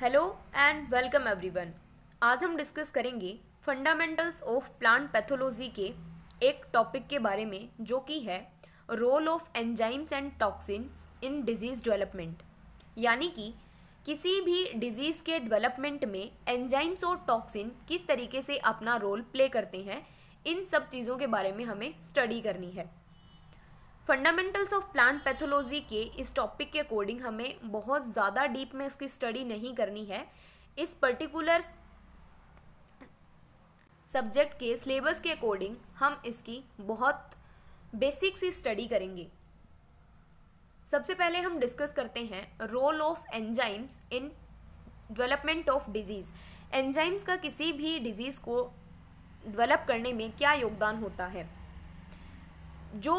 hello and welcome everyone आज हम discuss करेंगे फंडामेंटल्स ऑफ प्लांट पैथोलॉजी के एक टॉपिक के बारे में जो कि है role of enzymes and toxins in disease development यानी कि किसी भी डिजीज़ के डेवलपमेंट में एंजाइम्स और टॉक्सिन किस तरीके से अपना रोल प्ले करते हैं इन सब चीज़ों के बारे में हमें स्टडी करनी है फंडामेंटल्स ऑफ प्लांट पैथोलॉजी के इस टॉपिक के अकॉर्डिंग हमें बहुत ज़्यादा डीप में इसकी स्टडी नहीं करनी है इस पर्टिकुलर सब्जेक्ट के सिलेबस के अकॉर्डिंग हम इसकी बहुत बेसिक सी स्टडी करेंगे सबसे पहले हम डिस्कस करते हैं role of enzymes in development of disease enzymes का किसी भी डिजीज़ को डेवलप करने में क्या योगदान होता है जो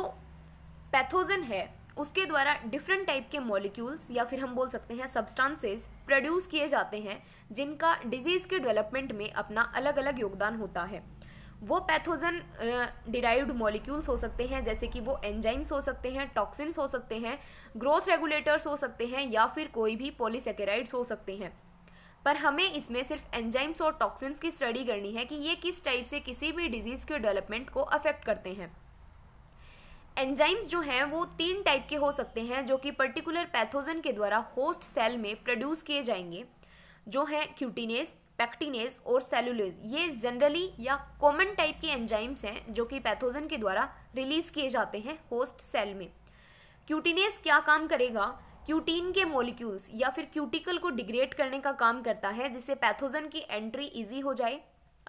पैथोजन है उसके द्वारा डिफरेंट टाइप के मॉलिक्यूल्स या फिर हम बोल सकते हैं सब्सटेंसेस प्रोड्यूस किए जाते हैं जिनका डिजीज़ के डेवलपमेंट में अपना अलग अलग योगदान होता है वो पैथोजन डिराइव्ड मॉलिक्यूल्स हो सकते हैं जैसे कि वो एंजाइम्स हो सकते हैं टॉक्सिन्स हो सकते हैं ग्रोथ रेगुलेटर्स हो सकते हैं या फिर कोई भी पॉलीसेकेराइड्स हो सकते हैं पर हमें इसमें सिर्फ एंजाइम्स और टॉक्सिन्स की स्टडी करनी है कि ये किस टाइप से किसी भी डिजीज़ के डेवलपमेंट को अफेक्ट करते हैं एंजाइम्स जो हैं वो तीन टाइप के हो सकते हैं जो कि पर्टिकुलर पैथोजन के द्वारा होस्ट सेल में प्रोड्यूस किए जाएंगे जो हैं क्यूटिनेस पैक्टिनेस और सेलुलेज ये जनरली या कॉमन टाइप के एंजाइम्स हैं जो कि पैथोजन के द्वारा रिलीज किए जाते हैं होस्ट सेल में क्यूटिनेस क्या काम करेगा क्यूटीन के मॉलिक्यूल्स या फिर क्यूटिकल को डिग्रेड करने का काम करता है जिससे पैथोजन की एंट्री इजी हो जाए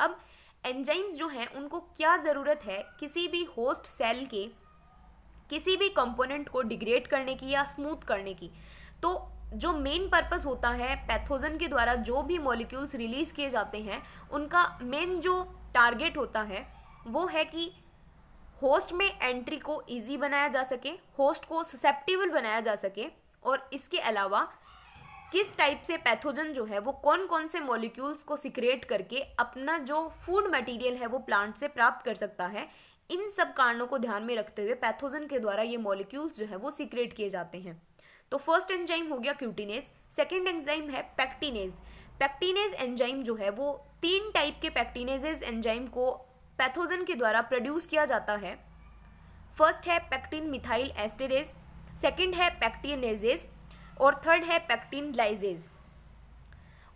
अब एंजाइम्स जो हैं उनको क्या ज़रूरत है किसी भी होस्ट सेल के किसी भी कंपोनेंट को डिग्रेड करने की या स्मूथ करने की तो जो मेन पर्पस होता है पैथोजन के द्वारा जो भी मॉलिक्यूल्स रिलीज किए जाते हैं उनका मेन जो टारगेट होता है वो है कि होस्ट में एंट्री को इजी बनाया जा सके होस्ट को ससेप्टिबल बनाया जा सके और इसके अलावा किस टाइप से पैथोजन जो है वो कौन कौन से मॉलिक्यूल्स को सिक्रेट करके अपना जो फूड मटेरियल है वो प्लांट से प्राप्त कर सकता है इन सब कारणों को ध्यान में रखते हुए पैथोजन के द्वारा ये मॉलिक्यूल्स जो है वो सीक्रेट किए जाते हैं तो फर्स्ट एंजाइम हो गया क्यूटिनेज सेकेंड एंजाइम है पैक्टिनेज पैक्टिनेज एंजाइम जो है वो तीन टाइप के पैक्टिनेजेज एंजाइम को पैथोजन के द्वारा प्रोड्यूस किया जाता है फर्स्ट है पैक्टिन मिथाइल एस्टेरेज सेकेंड है पैक्टिनेजेस और थर्ड है पैक्टिन लाइजेज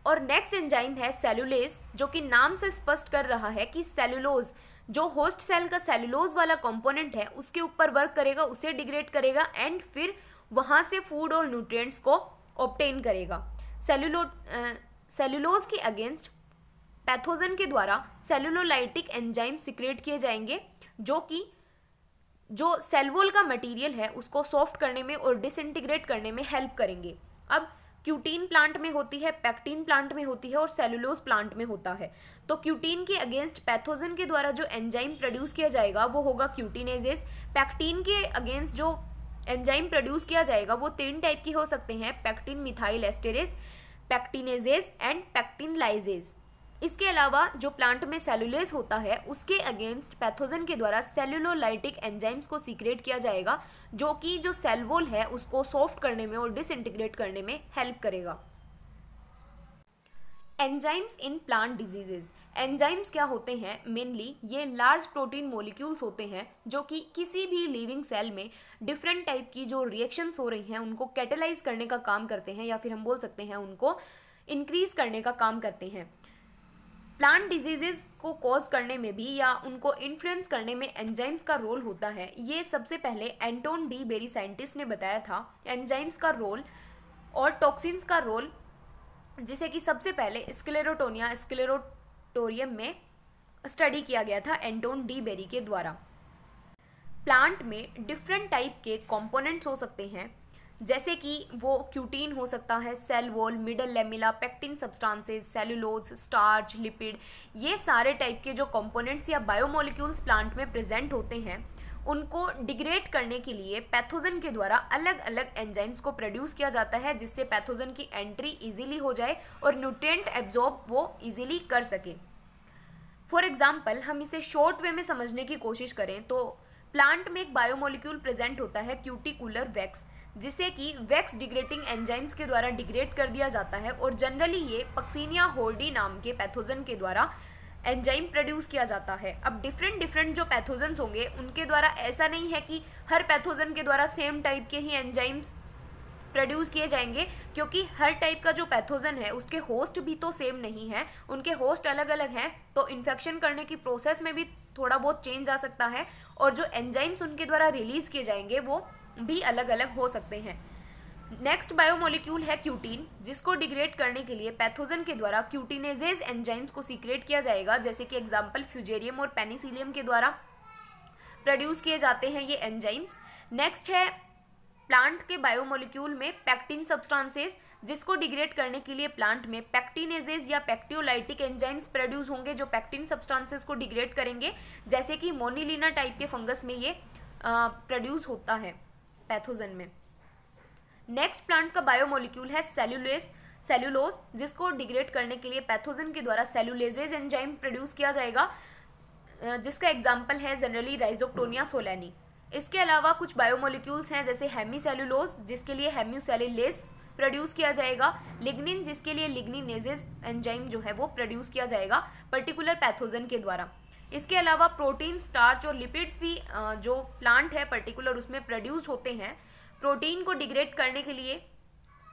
और नेक्स्ट एंजाइम है सेलुलेज जो कि नाम से स्पष्ट कर रहा है कि सेलुलोज जो होस्ट सेल का सेलुलोज वाला कंपोनेंट है उसके ऊपर वर्क करेगा उसे डिग्रेड करेगा एंड फिर वहाँ से फूड और न्यूट्रिएंट्स को ऑप्टेन करेगा सेलुलो सेलुलोज के अगेंस्ट पैथोजन के द्वारा सेलुलोलाइटिक एंजाइम सिक्रेट किए जाएंगे जो कि जो सेलवोल का मटेरियल है उसको सॉफ्ट करने में और डिसइंटीग्रेट करने में हेल्प करेंगे अब क्यूटीन प्लांट में होती है पैक्टीन प्लांट में होती है और सेलुलोज प्लांट में होता है तो क्यूटीन के अगेंस्ट पैथोजन के द्वारा जो एंजाइम प्रोड्यूस किया जाएगा वो होगा क्यूटीनेजेस पैक्टीन के अगेंस्ट जो एंजाइम प्रोड्यूस किया जाएगा वो तीन टाइप के हो सकते हैं pectin methyl esterase pectinases and pectin इसके अलावा जो प्लांट में सेलुलेस होता है उसके अगेंस्ट पैथोजन के द्वारा सेलुलोलाइटिक एंजाइम्स को सीक्रेट किया जाएगा जो कि जो सेलवोल है उसको सॉफ्ट करने में और डिसइंटीग्रेट करने में हेल्प करेगा enzymes in plant diseases enzymes क्या होते हैं मेनली ये लार्ज प्रोटीन मोलिक्यूल्स होते हैं जो कि किसी भी लिविंग सेल में डिफरेंट टाइप की जो रिएक्शंस हो रही हैं उनको कैटेलाइज करने का काम करते हैं या फिर हम बोल सकते हैं उनको इंक्रीज करने का काम करते हैं प्लांट डिजीजेज को कॉज करने में भी या उनको इन्फ्लुएंस करने में एंजाइम्स का रोल होता है ये सबसे पहले एंटोन डी बेरी साइंटिस्ट ने बताया था एंजाइम्स का रोल और टॉक्सिन्स का रोल जिसे कि सबसे पहले स्क्लेरोटोनिया स्क्लेरोटोरियम में स्टडी किया गया था एंटोन डी बेरी के द्वारा प्लांट में डिफरेंट टाइप के कंपोनेंट्स हो सकते हैं जैसे कि वो क्यूटीन हो सकता है cell wall middle lamella pectin substances cellulose starch lipid ये सारे टाइप के जो कंपोनेंट्स या बायोमोलिक्यूल्स प्लांट में प्रेजेंट होते हैं उनको डिग्रेड करने के लिए पैथोजन के द्वारा अलग अलग एंजाइम्स को प्रोड्यूस किया जाता है जिससे पैथोजन की एंट्री इजीली हो जाए और न्यूट्रिएंट एब्जॉर्ब वो इजीली कर सके फॉर एग्जाम्पल हम इसे शॉर्ट वे में समझने की कोशिश करें तो प्लांट में एक बायोमोलिक्यूल प्रेजेंट होता है क्यूटिकुलर वैक्स जिसे कि वैक्स डिग्रेटिंग एंजाइम्स के द्वारा डिग्रेड कर दिया जाता है और जनरली ये पक्सीनिया होर्डी नाम के पैथोजन के द्वारा एंजाइम प्रोड्यूस किया जाता है अब डिफरेंट डिफरेंट जो पैथोजन्स होंगे उनके द्वारा ऐसा नहीं है कि हर पैथोजन के द्वारा सेम टाइप के ही एंजाइम्स प्रोड्यूस किए जाएंगे क्योंकि हर टाइप का जो पैथोजन है उसके होस्ट भी तो सेम नहीं है उनके होस्ट अलग अलग हैं तो इन्फेक्शन करने की प्रोसेस में भी थोड़ा बहुत चेंज आ सकता है और जो एंजाइम्स उनके द्वारा रिलीज़ किए जाएंगे वो भी अलग अलग हो सकते हैं नेक्स्ट बायोमोलिक्यूल है क्यूटीन जिसको डिग्रेड करने के लिए पैथोजन के द्वारा क्यूटीनेजेज एंजाइम्स को सीक्रेट किया जाएगा जैसे कि एग्जाम्पल फ्यूजेरियम और पेनिसिलियम के द्वारा प्रोड्यूस किए जाते हैं ये एंजाइम्स नेक्स्ट है प्लांट के बायोमोलिक्यूल में पैक्टिन सब्सटेंसेस जिसको डिग्रेड करने के लिए प्लांट में पैक्टिनेजेज या पैक्टियोलाइटिक एंजाइम्स प्रोड्यूस होंगे जो पैक्टिन सब्सटेंसेस को डिग्रेड करेंगे जैसे कि मोनिलिना टाइप के फंगस में ये प्रोड्यूस होता है पैथोजन में नेक्स्ट प्लांट का बायोमोलिक्यूल है सेल्यूलेस सेल्यूलोज जिसको डिग्रेड करने के लिए पैथोजन के द्वारा सेल्यूलेजेज एंजाइम प्रोड्यूस किया जाएगा जिसका एग्जाम्पल है जनरली राइजोक्टोनिया सोलैनी इसके अलावा कुछ बायोमोलिक्यूल्स हैं जैसे हेमी सेल्यूलोज जिसके लिए सेल्यूलेस प्रोड्यूस किया जाएगा लिग्निन जिसके लिए लिग्निनेजेज एंजाइम जो है वो प्रोड्यूस किया जाएगा पर्टिकुलर पैथोजन के द्वारा इसके अलावा प्रोटीन स्टार्च और लिपिड्स भी जो प्लांट है पर्टिकुलर उसमें प्रोड्यूस होते हैं प्रोटीन को डिग्रेड करने के लिए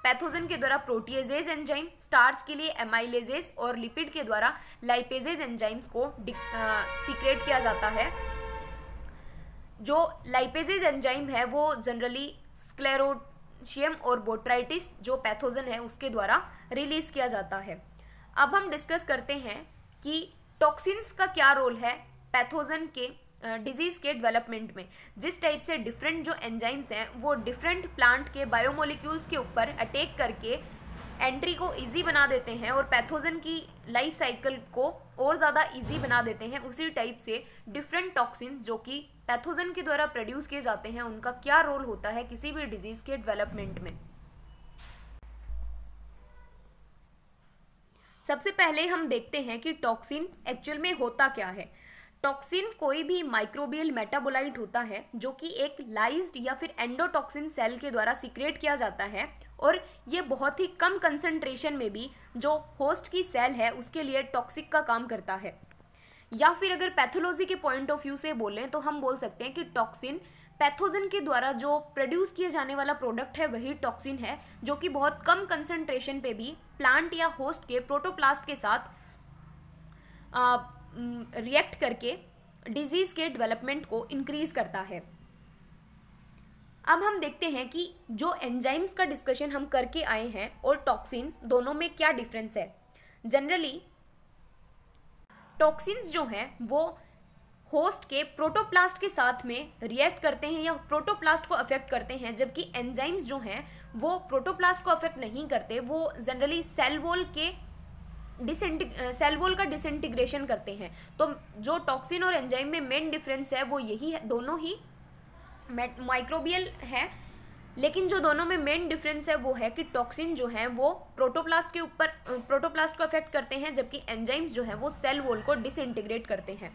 पैथोजन के द्वारा प्रोटीजेज एंजाइम स्टार्च के लिए एमाइलेजेस और लिपिड के द्वारा लाइपेजेज एंजाइम्स को सीक्रेट किया जाता है जो लाइपेजेज एंजाइम है वो जनरली स्क्लेरोशियम और बोट्राइटिस जो पैथोजन है उसके द्वारा रिलीज किया जाता है अब हम डिस्कस करते हैं कि टॉक्सिन्स का क्या रोल है पैथोजन के डिजीज़ के डेवलपमेंट में जिस टाइप से डिफरेंट जो एंजाइम्स हैं वो डिफरेंट प्लांट के बायोमोलिक्यूल्स के ऊपर अटैक करके एंट्री को इजी बना देते हैं और पैथोजन की लाइफ साइकिल को और ज़्यादा इजी बना देते हैं उसी टाइप से डिफरेंट टॉक्सिन जो कि पैथोजन के द्वारा प्रोड्यूस किए जाते हैं उनका क्या रोल होता है किसी भी डिजीज़ के डेवलपमेंट में सबसे पहले हम देखते हैं कि टॉक्सिन एक्चुअल में होता क्या है टॉक्सिन कोई भी माइक्रोबियल मेटाबोलाइट होता है जो कि एक लाइज्ड या फिर एंडोटॉक्सिन सेल के द्वारा सिक्रेट किया जाता है और ये बहुत ही कम कंसंट्रेशन में भी जो होस्ट की सेल है उसके लिए टॉक्सिक का काम करता है या फिर अगर पैथोलॉजी के पॉइंट ऑफ व्यू से बोलें तो हम बोल सकते हैं कि टॉक्सिन पैथोजन के द्वारा जो प्रोड्यूस किए जाने वाला प्रोडक्ट है वही टॉक्सिन है जो कि बहुत कम कंसंट्रेशन पे भी प्लांट या होस्ट के प्रोटोप्लास्ट के साथ आ, रिएक्ट करके डिजीज़ के डेवलपमेंट को इंक्रीज़ करता है अब हम देखते हैं कि जो एंजाइम्स का डिस्कशन हम करके आए हैं और टॉक्सिन्स दोनों में क्या डिफरेंस है जनरली टॉक्सिन्स जो हैं वो होस्ट के प्रोटोप्लास्ट के साथ में रिएक्ट करते हैं या प्रोटोप्लास्ट को अफेक्ट करते हैं जबकि एंजाइम्स जो हैं वो प्रोटोप्लास्ट को अफेक्ट नहीं करते वो जनरली सेल वॉल के डिसइंटिग सेल वॉल का डिसइंटीग्रेशन करते हैं तो जो टॉक्सिन और एंजाइम में मेन डिफरेंस है वो यही है दोनों ही माइक्रोबियल है लेकिन जो दोनों में मेन डिफरेंस है वो है कि टॉक्सिन जो है वो प्रोटोप्लास्ट के ऊपर प्रोटोप्लास्ट को अफेक्ट करते हैं जबकि एंजाइम्स जो है वो सेल वॉल को डिसइंटीग्रेट करते हैं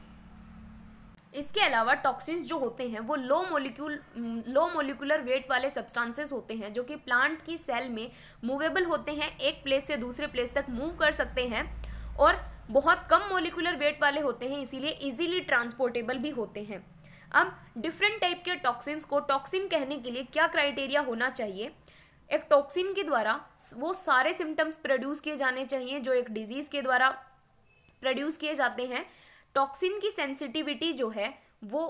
इसके अलावा टॉक्सिन्स जो होते हैं वो low molecule low molecular weight वाले सब्सटेंसेस होते हैं जो कि प्लांट की सेल में मूवेबल होते हैं एक प्लेस से दूसरे प्लेस तक मूव कर सकते हैं और बहुत कम मोलिकुलर वेट वाले होते हैं इसीलिए इजीली ट्रांसपोर्टेबल भी होते हैं अब डिफरेंट टाइप के टॉक्सिन्स को टॉक्सिन कहने के लिए क्या क्राइटेरिया होना चाहिए एक टॉक्सिन के द्वारा वो सारे सिम्टम्स प्रोड्यूस किए जाने चाहिए जो एक डिजीज़ के द्वारा प्रोड्यूस किए जाते हैं टॉक्सिन की सेंसिटिविटी जो है वो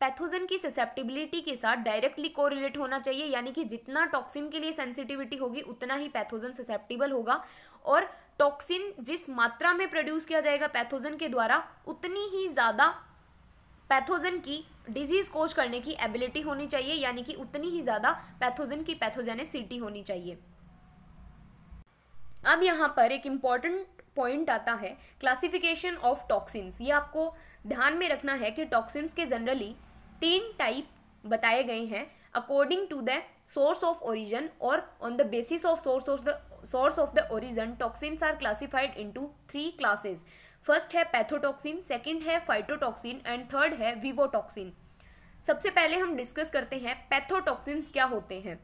पैथोजन की ससेप्टिबिलिटी के साथ डायरेक्टली कोरिलेट होना चाहिए यानी कि जितना टॉक्सिन के लिए सेंसिटिविटी होगी उतना ही पैथोजन ससेप्टिबल होगा और टॉक्सिन जिस मात्रा में प्रोड्यूस किया जाएगा पैथोजन के द्वारा उतनी ही ज़्यादा पैथोजन की डिजीज कोज करने की एबिलिटी होनी चाहिए यानी कि उतनी ही ज़्यादा पैथोजन की पैथोजेनिसिटी होनी चाहिए अब यहाँ पर एक इम्पॉर्टेंट पॉइंट आता है क्लासिफिकेशन ऑफ टॉक्सिन्स ये आपको ध्यान में रखना है कि टॉक्सिन्स के जनरली तीन टाइप बताए गए हैं according to the source of origin और on the basis of source of the source of the origin toxins are classified into three classes first है पैथोटॉक्सिन सेकंड है फाइटोटॉक्सिन एंड थर्ड है विवोटॉक्सिन सबसे पहले हम डिस्कस करते हैं पैथोटॉक्सिन्स क्या होते हैं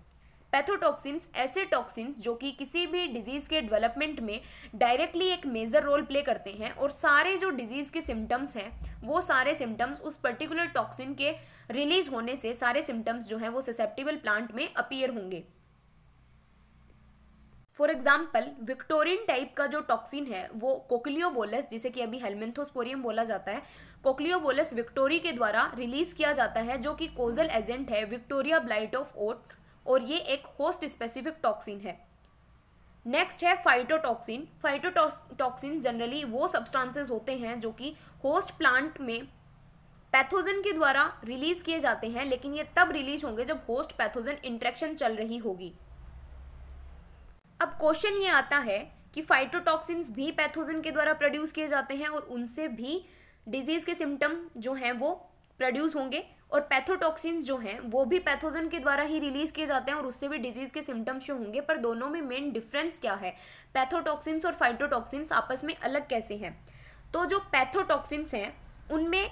पैथोटॉक्सिन्स ऐसे टॉक्सिन्स जो कि किसी भी डिजीज़ के डेवलपमेंट में डायरेक्टली एक मेजर रोल प्ले करते हैं और सारे जो डिजीज़ के सिम्टम्स हैं वो सारे सिम्टम्स उस पर्टिकुलर टॉक्सिन के रिलीज होने से सारे सिम्टम्स जो हैं वो ससेप्टिबल प्लांट में अपीयर होंगे फॉर एग्जाम्पल विक्टोरियन टाइप का जो टॉक्सिन है वो कोकलियोबोलस जिसे कि अभी हेलमेंथोस्पोरियम बोला जाता है कोकलियोबोलस विक्टोरी के द्वारा रिलीज किया जाता है जो कि कोजल एजेंट है विक्टोरिया ब्लाइट ऑफ ओट और ये एक होस्ट स्पेसिफिक टॉक्सिन है नेक्स्ट है फाइटोटॉक्सिन फाइटोटॉक्सिन जनरली वो सब्सटेंसेस होते हैं जो कि होस्ट प्लांट में पैथोजन के द्वारा रिलीज किए जाते हैं लेकिन ये तब रिलीज होंगे जब होस्ट पैथोजन इंट्रैक्शन चल रही होगी अब क्वेश्चन ये आता है कि फाइटोटॉक्सिन भी पैथोजन के द्वारा प्रोड्यूस किए जाते हैं और उनसे भी डिजीज़ के सिम्टम जो हैं वो प्रोड्यूस होंगे और पैथोटॉक्सिन जो हैं वो भी पैथोजन के द्वारा ही रिलीज किए जाते हैं और उससे भी डिजीज के सिम्टम्स जो होंगे पर दोनों में मेन डिफरेंस क्या है पैथोटॉक्सिन्स और फाइटोटॉक्सिन्स आपस में अलग कैसे हैं तो जो पैथोटॉक्सिन्स हैं उनमें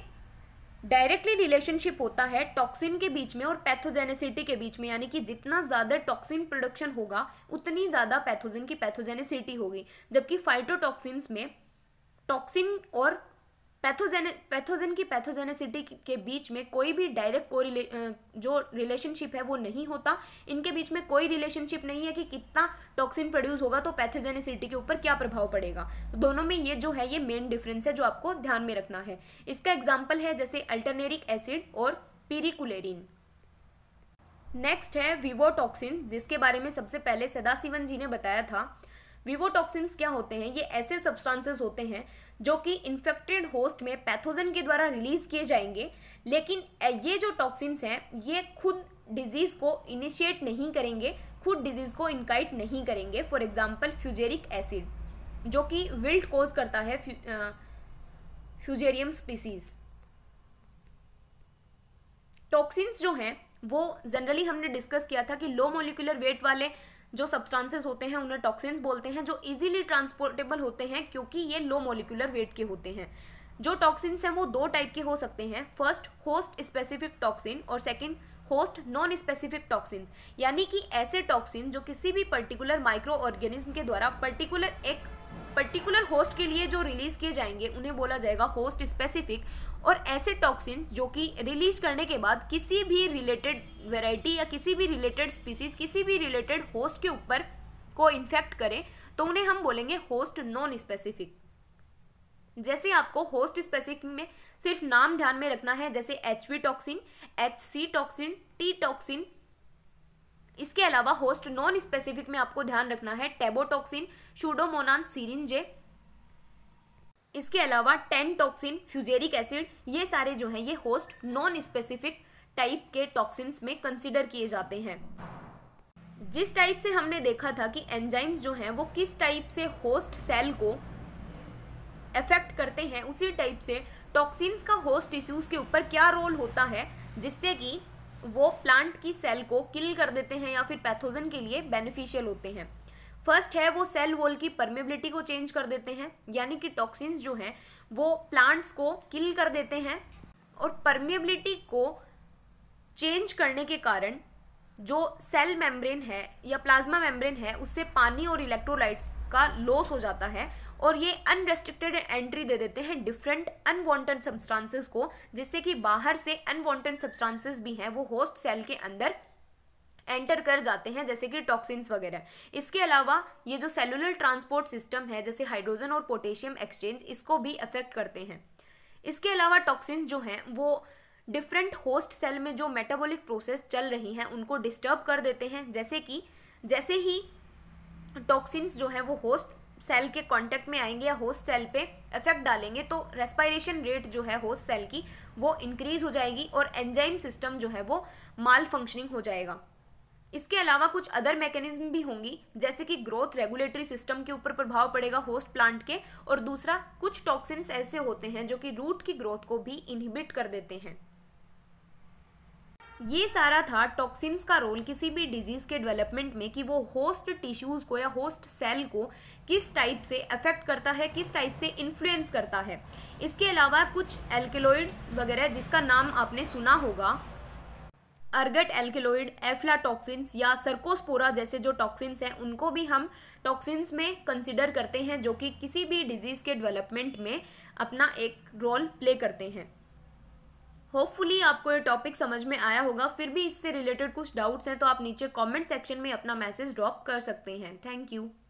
डायरेक्टली रिलेशनशिप होता है टॉक्सिन के बीच में और पैथोजेनेसिटी के बीच में यानी कि जितना ज़्यादा टॉक्सिन प्रोडक्शन होगा उतनी ज़्यादा पैथोजन की पैथोजेनेसिटी होगी जबकि फाइटोटॉक्सिन्स में टॉक्सिन और पैथोजेन पैथोजेन की पैथोजेनेसिटी के बीच में कोई भी डायरेक्ट को रिले, जो रिलेशनशिप है वो नहीं होता इनके बीच में कोई रिलेशनशिप नहीं है कि कितना टॉक्सिन प्रोड्यूस होगा तो पैथोजेनेसिटी के ऊपर क्या प्रभाव पड़ेगा तो दोनों में ये जो है ये मेन डिफरेंस है जो आपको ध्यान में रखना है इसका एग्जाम्पल है जैसे अल्टरनेरिक एसिड और पीरिकुलेरिन नेक्स्ट है विवोटॉक्सिन जिसके बारे में सबसे पहले सदाशिवन जी ने बताया था विवोटॉक्सिन्स क्या होते हैं ये ऐसे सब्सटेंसेस होते हैं जो कि इन्फेक्टेड होस्ट में पैथोजन के द्वारा रिलीज किए जाएंगे लेकिन ये जो टॉक्सिन्स हैं ये खुद डिजीज़ को इनिशिएट नहीं करेंगे खुद डिजीज़ को इनकाइट नहीं करेंगे फॉर एग्जाम्पल फ्यूजेरिक एसिड जो कि विल्ट कोज करता है फ्यूजेरियम स्पीसीज टॉक्सिन्स जो हैं वो जनरली हमने डिस्कस किया था कि लो मोलिकुलर वेट वाले जो सब्सटेंसेस होते हैं उन्हें टॉक्सिन्स बोलते हैं जो इजीली ट्रांसपोर्टेबल होते हैं क्योंकि ये लो मोलिकुलर वेट के होते हैं जो टॉक्सिन्स हैं वो दो टाइप के हो सकते हैं फर्स्ट होस्ट स्पेसिफिक टॉक्सिन और second host non specific toxins यानी कि ऐसे टॉक्सिन जो किसी भी पर्टिकुलर माइक्रो ऑर्गेनिज्म के द्वारा पर्टिकुलर एक पर्टिकुलर होस्ट के लिए जो रिलीज़ किए जाएंगे उन्हें बोला जाएगा होस्ट स्पेसिफिक और ऐसे टॉक्सिन जो कि रिलीज करने के बाद किसी भी रिलेटेड वेराइटी या किसी भी रिलेटेड स्पीसीज किसी भी रिलेटेड होस्ट के ऊपर को इन्फेक्ट करें तो उन्हें हम बोलेंगे होस्ट नॉन स्पेसिफिक जैसे आपको होस्ट स्पेसिफिक में सिर्फ नाम ध्यान में रखना है जैसे H V toxin H C toxin T toxin इसके अलावा होस्ट नॉन स्पेसिफिक में आपको ध्यान रखना है टेबोटॉक्सिन शूडोमोनान सीरिंजे इसके अलावा टेन टॉक्सिन फ्यूजेरिक एसिड ये सारे जो हैं ये होस्ट नॉन स्पेसिफिक टाइप के टॉक्सिन्स में कंसिडर किए जाते हैं जिस टाइप से हमने देखा था कि एंजाइम्स जो हैं वो किस टाइप से होस्ट सेल को अफेक्ट करते हैं उसी टाइप से टॉक्सिन्स का होस्ट टिश्यूज़ के ऊपर क्या रोल होता है जिससे कि वो प्लांट की सेल को किल कर देते हैं या फिर पैथोजन के लिए बेनिफिशियल होते हैं फर्स्ट है वो सेल वॉल की परमेबिलिटी को चेंज कर देते हैं यानी कि टॉक्सिन्स जो हैं वो प्लांट्स को किल कर देते हैं और परमेबिलिटी को चेंज करने के कारण जो सेल मेम्ब्रेन है या प्लाज्मा मेम्ब्रेन है उससे पानी और इलेक्ट्रोलाइट्स का लॉस हो जाता है और ये अनरेस्ट्रिक्टेड एंट्री दे देते हैं डिफरेंट अनवांटेड सब्सटेंसेस को जिससे कि बाहर से अनवांटेड सब्सटेंसेस भी हैं वो होस्ट सेल के अंदर एंटर कर जाते हैं जैसे कि टॉक्सिन्स वगैरह इसके अलावा ये जो सेलुलर ट्रांसपोर्ट सिस्टम है जैसे हाइड्रोजन और पोटेशियम एक्सचेंज इसको भी अफेक्ट करते हैं इसके अलावा टॉक्सिन्स जो हैं वो डिफरेंट होस्ट सेल में जो मेटाबॉलिक प्रोसेस चल रही हैं उनको डिस्टर्ब कर देते हैं जैसे कि जैसे ही टॉक्सिन्स जो हैं वो होस्ट सेल के कांटेक्ट में आएंगे या होस्ट सेल पे इफेक्ट डालेंगे तो रेस्पायरेशन रेट जो है होस्ट सेल की वो इंक्रीज हो जाएगी और एंजाइम सिस्टम जो है वो माल फंक्शनिंग हो जाएगा इसके अलावा कुछ अदर मैकेनिज्म भी होंगी जैसे कि ग्रोथ रेगुलेटरी सिस्टम के ऊपर प्रभाव पड़ेगा होस्ट प्लांट के और दूसरा कुछ टॉक्सिन्स ऐसे होते हैं जो कि रूट की ग्रोथ को भी इनहिबिट कर देते हैं ये सारा था टॉक्सिन्स का रोल किसी भी डिजीज़ के डेवलपमेंट में कि वो होस्ट टिश्यूज़ को या होस्ट सेल को किस टाइप से अफेक्ट करता है किस टाइप से इन्फ्लुएंस करता है इसके अलावा कुछ एल्केलॉइड्स वगैरह जिसका नाम आपने सुना होगा अर्गट एल्केलॉइड एफ्लाटॉक्सिन्स या सर्कोस्पोरा जैसे जो टॉक्सिन्स हैं उनको भी हम टॉक्सिन्स में कंसिडर करते हैं जो कि किसी भी डिजीज़ के डेवलपमेंट में अपना एक रोल प्ले करते हैं होपफुली आपको ये टॉपिक समझ में आया होगा फिर भी इससे रिलेटेड कुछ डाउट्स हैं तो आप नीचे कमेंट सेक्शन में अपना मैसेज ड्रॉप कर सकते हैं थैंक यू